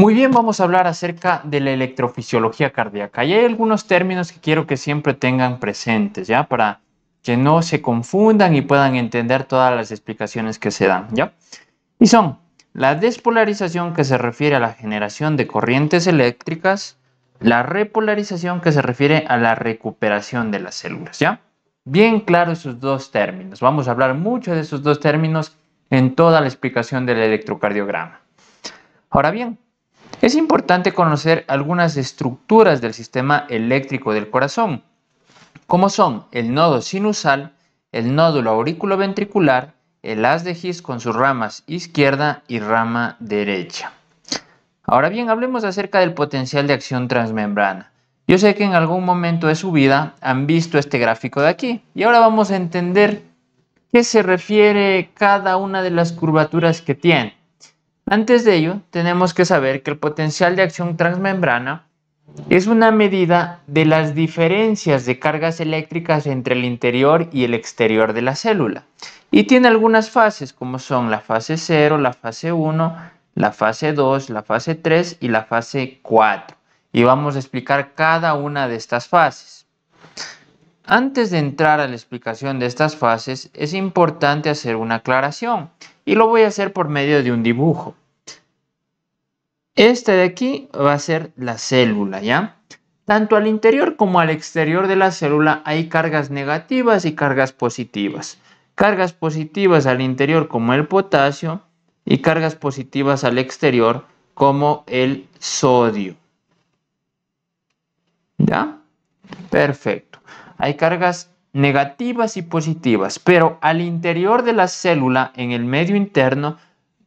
Muy bien, vamos a hablar acerca de la electrofisiología cardíaca. Y hay algunos términos que quiero que siempre tengan presentes, ¿ya? Para que no se confundan y puedan entender todas las explicaciones que se dan, ¿ya? Y son la despolarización que se refiere a la generación de corrientes eléctricas, la repolarización que se refiere a la recuperación de las células, ¿ya? Bien claro esos dos términos. Vamos a hablar mucho de esos dos términos en toda la explicación del electrocardiograma. Ahora bien, es importante conocer algunas estructuras del sistema eléctrico del corazón, como son el nodo sinusal, el nódulo auriculoventricular, el haz de Gis con sus ramas izquierda y rama derecha. Ahora bien, hablemos acerca del potencial de acción transmembrana. Yo sé que en algún momento de su vida han visto este gráfico de aquí y ahora vamos a entender qué se refiere cada una de las curvaturas que tiene. Antes de ello, tenemos que saber que el potencial de acción transmembrana es una medida de las diferencias de cargas eléctricas entre el interior y el exterior de la célula y tiene algunas fases como son la fase 0, la fase 1, la fase 2, la fase 3 y la fase 4 y vamos a explicar cada una de estas fases. Antes de entrar a la explicación de estas fases, es importante hacer una aclaración y lo voy a hacer por medio de un dibujo. Este de aquí va a ser la célula, ¿ya? Tanto al interior como al exterior de la célula hay cargas negativas y cargas positivas. Cargas positivas al interior como el potasio y cargas positivas al exterior como el sodio. ¿Ya? Perfecto hay cargas negativas y positivas, pero al interior de la célula, en el medio interno,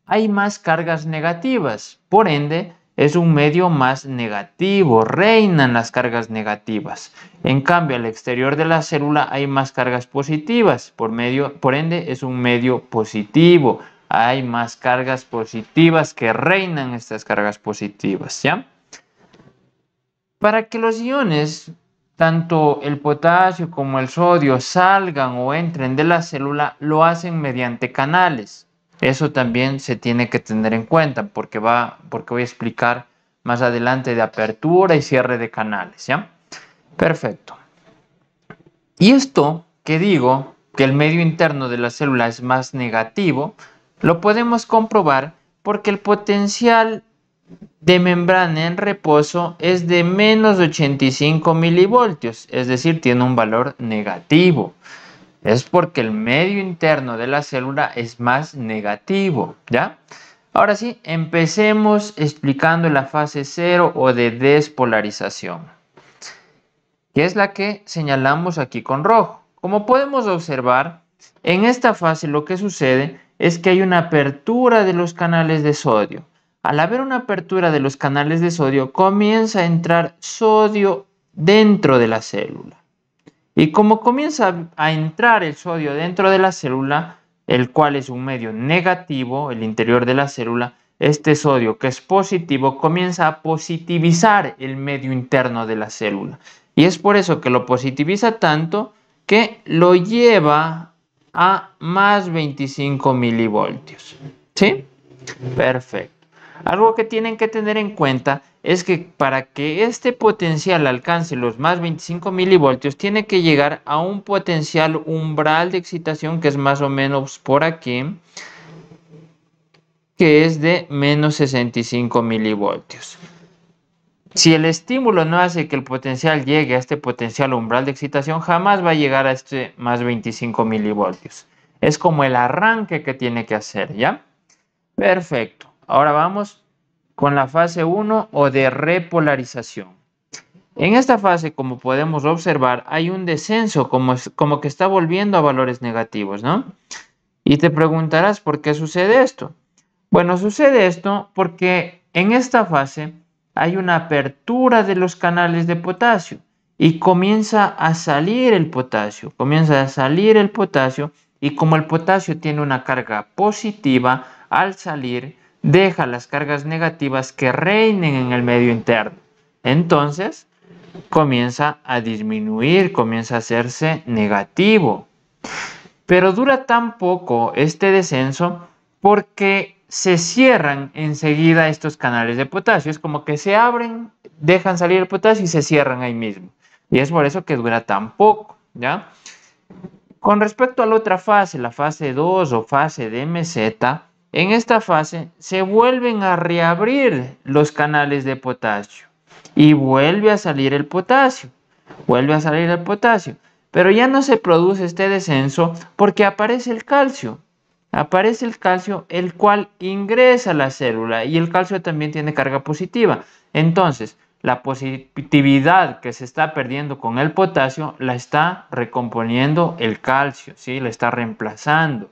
hay más cargas negativas. Por ende, es un medio más negativo, reinan las cargas negativas. En cambio, al exterior de la célula hay más cargas positivas, por, medio, por ende es un medio positivo. Hay más cargas positivas que reinan estas cargas positivas, ¿ya? Para que los iones tanto el potasio como el sodio salgan o entren de la célula, lo hacen mediante canales. Eso también se tiene que tener en cuenta porque, va, porque voy a explicar más adelante de apertura y cierre de canales. ¿ya? Perfecto. Y esto que digo, que el medio interno de la célula es más negativo, lo podemos comprobar porque el potencial de membrana en reposo es de menos de 85 milivoltios, es decir, tiene un valor negativo. Es porque el medio interno de la célula es más negativo, ¿ya? Ahora sí, empecemos explicando la fase cero o de despolarización, que es la que señalamos aquí con rojo. Como podemos observar, en esta fase lo que sucede es que hay una apertura de los canales de sodio al haber una apertura de los canales de sodio, comienza a entrar sodio dentro de la célula. Y como comienza a entrar el sodio dentro de la célula, el cual es un medio negativo, el interior de la célula, este sodio que es positivo comienza a positivizar el medio interno de la célula. Y es por eso que lo positiviza tanto que lo lleva a más 25 milivoltios. ¿Sí? Perfecto. Algo que tienen que tener en cuenta es que para que este potencial alcance los más 25 milivoltios tiene que llegar a un potencial umbral de excitación que es más o menos por aquí que es de menos 65 milivoltios. Si el estímulo no hace que el potencial llegue a este potencial umbral de excitación, jamás va a llegar a este más 25 milivoltios. Es como el arranque que tiene que hacer, ¿ya? Perfecto. Ahora vamos con la fase 1 o de repolarización. En esta fase, como podemos observar, hay un descenso, como, como que está volviendo a valores negativos, ¿no? Y te preguntarás, ¿por qué sucede esto? Bueno, sucede esto porque en esta fase hay una apertura de los canales de potasio y comienza a salir el potasio, comienza a salir el potasio y como el potasio tiene una carga positiva, al salir deja las cargas negativas que reinen en el medio interno. Entonces, comienza a disminuir, comienza a hacerse negativo. Pero dura tan poco este descenso porque se cierran enseguida estos canales de potasio. Es como que se abren, dejan salir el potasio y se cierran ahí mismo. Y es por eso que dura tan poco, ¿ya? Con respecto a la otra fase, la fase 2 o fase de meseta, en esta fase se vuelven a reabrir los canales de potasio y vuelve a salir el potasio, vuelve a salir el potasio, pero ya no se produce este descenso porque aparece el calcio. Aparece el calcio el cual ingresa a la célula y el calcio también tiene carga positiva. Entonces, la positividad que se está perdiendo con el potasio la está recomponiendo el calcio, ¿sí? la está reemplazando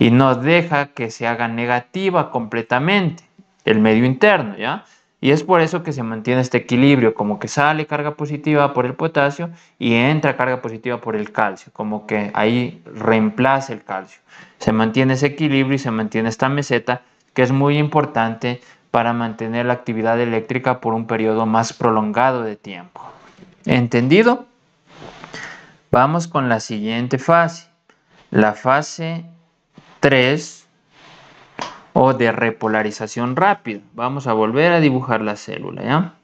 y no deja que se haga negativa completamente, el medio interno, ¿ya? Y es por eso que se mantiene este equilibrio, como que sale carga positiva por el potasio y entra carga positiva por el calcio, como que ahí reemplaza el calcio. Se mantiene ese equilibrio y se mantiene esta meseta que es muy importante para mantener la actividad eléctrica por un periodo más prolongado de tiempo. ¿Entendido? Vamos con la siguiente fase, la fase 3 o de repolarización rápida. Vamos a volver a dibujar la célula, ¿ya?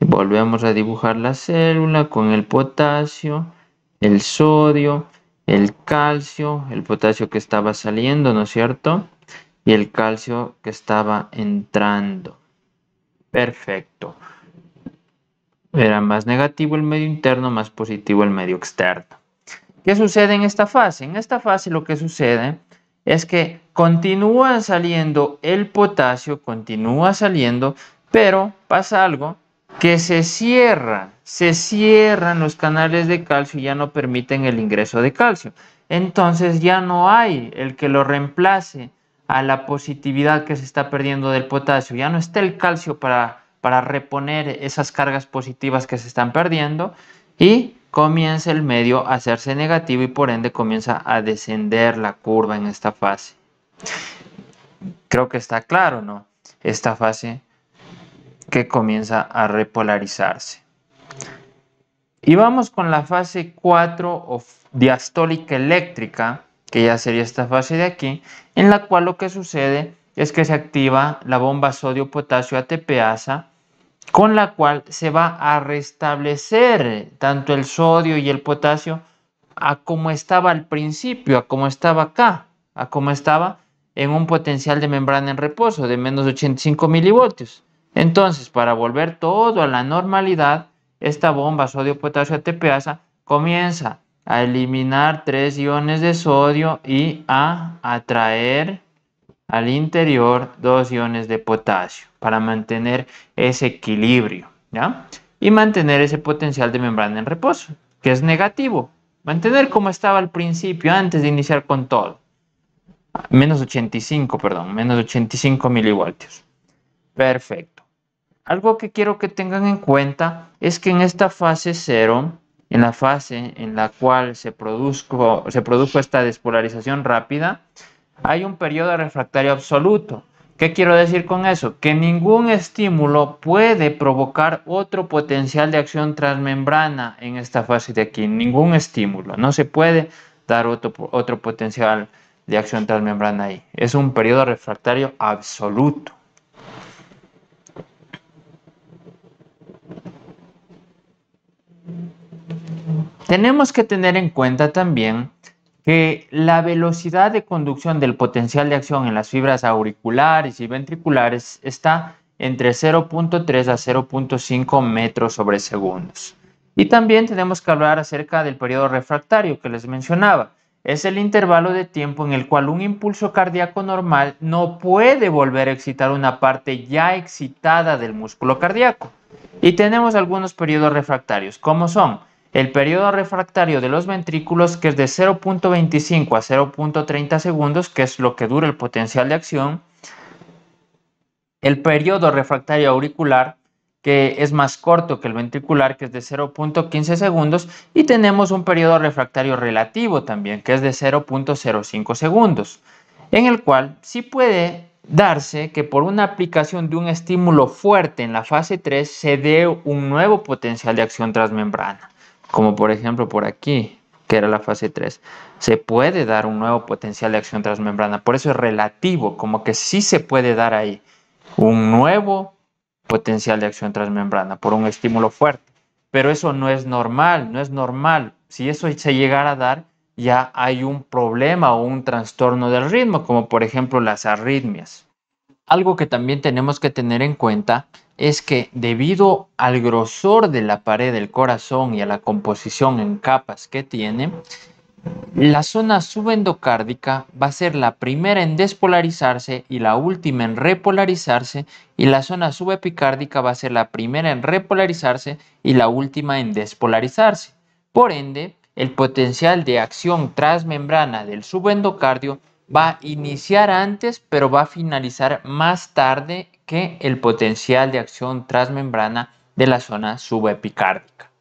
Volvemos a dibujar la célula con el potasio, el sodio, el calcio, el potasio que estaba saliendo, ¿no es cierto? Y el calcio que estaba entrando. Perfecto. Era más negativo el medio interno, más positivo el medio externo. ¿Qué sucede en esta fase? En esta fase lo que sucede es que continúa saliendo el potasio, continúa saliendo, pero pasa algo que se cierra, se cierran los canales de calcio y ya no permiten el ingreso de calcio. Entonces ya no hay el que lo reemplace a la positividad que se está perdiendo del potasio, ya no está el calcio para, para reponer esas cargas positivas que se están perdiendo y comienza el medio a hacerse negativo y por ende comienza a descender la curva en esta fase. Creo que está claro, ¿no? Esta fase que comienza a repolarizarse. Y vamos con la fase 4 o diastólica eléctrica, que ya sería esta fase de aquí, en la cual lo que sucede es que se activa la bomba sodio-potasio ATPasa con la cual se va a restablecer tanto el sodio y el potasio a como estaba al principio, a como estaba acá, a como estaba en un potencial de membrana en reposo de menos 85 milivoltios. Entonces, para volver todo a la normalidad, esta bomba sodio-potasio ATPasa comienza a eliminar tres iones de sodio y a atraer al interior dos iones de potasio para mantener ese equilibrio ¿ya? y mantener ese potencial de membrana en reposo, que es negativo. Mantener como estaba al principio, antes de iniciar con todo. Menos 85, perdón, menos 85 milivoltios. Perfecto. Algo que quiero que tengan en cuenta es que en esta fase cero, en la fase en la cual se se produjo esta despolarización rápida, hay un periodo refractario absoluto. ¿Qué quiero decir con eso? Que ningún estímulo puede provocar otro potencial de acción transmembrana en esta fase de aquí. Ningún estímulo. No se puede dar otro, otro potencial de acción transmembrana ahí. Es un periodo refractario absoluto. Tenemos que tener en cuenta también que la velocidad de conducción del potencial de acción en las fibras auriculares y ventriculares está entre 0.3 a 0.5 metros sobre segundos. Y también tenemos que hablar acerca del periodo refractario que les mencionaba. Es el intervalo de tiempo en el cual un impulso cardíaco normal no puede volver a excitar una parte ya excitada del músculo cardíaco. Y tenemos algunos periodos refractarios, como son el periodo refractario de los ventrículos, que es de 0.25 a 0.30 segundos, que es lo que dura el potencial de acción. El periodo refractario auricular, que es más corto que el ventricular, que es de 0.15 segundos, y tenemos un periodo refractario relativo también, que es de 0.05 segundos, en el cual sí puede darse que por una aplicación de un estímulo fuerte en la fase 3 se dé un nuevo potencial de acción transmembrana como por ejemplo por aquí, que era la fase 3, se puede dar un nuevo potencial de acción transmembrana. Por eso es relativo, como que sí se puede dar ahí un nuevo potencial de acción transmembrana por un estímulo fuerte. Pero eso no es normal, no es normal. Si eso se llegara a dar, ya hay un problema o un trastorno del ritmo, como por ejemplo las arritmias. Algo que también tenemos que tener en cuenta es que debido al grosor de la pared del corazón y a la composición en capas que tiene, la zona subendocárdica va a ser la primera en despolarizarse y la última en repolarizarse y la zona subepicárdica va a ser la primera en repolarizarse y la última en despolarizarse. Por ende, el potencial de acción transmembrana del subendocardio va a iniciar antes pero va a finalizar más tarde que el potencial de acción transmembrana de la zona subepicárdica.